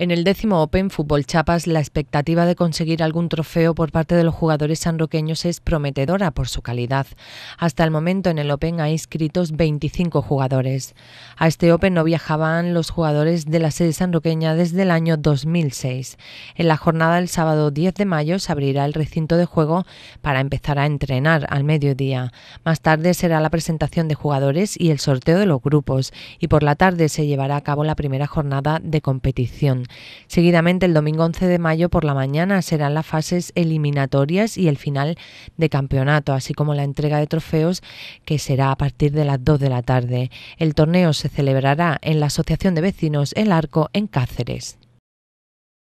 En el décimo Open Fútbol Chapas, la expectativa de conseguir algún trofeo por parte de los jugadores sanroqueños es prometedora por su calidad. Hasta el momento en el Open hay inscritos 25 jugadores. A este Open no viajaban los jugadores de la sede sanroqueña desde el año 2006. En la jornada del sábado 10 de mayo se abrirá el recinto de juego para empezar a entrenar al mediodía. Más tarde será la presentación de jugadores y el sorteo de los grupos y por la tarde se llevará a cabo la primera jornada de competición. Seguidamente, el domingo 11 de mayo por la mañana serán las fases eliminatorias y el final de campeonato, así como la entrega de trofeos que será a partir de las 2 de la tarde. El torneo se celebrará en la Asociación de Vecinos El Arco en Cáceres.